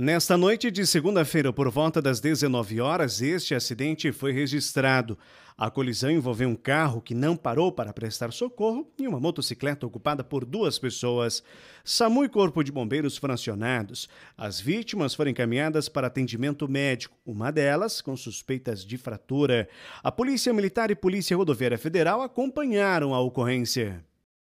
Nesta noite de segunda-feira, por volta das 19 horas, este acidente foi registrado. A colisão envolveu um carro que não parou para prestar socorro e uma motocicleta ocupada por duas pessoas. SAMU e Corpo de Bombeiros foram acionados. As vítimas foram encaminhadas para atendimento médico, uma delas com suspeitas de fratura. A Polícia Militar e Polícia Rodoviária Federal acompanharam a ocorrência.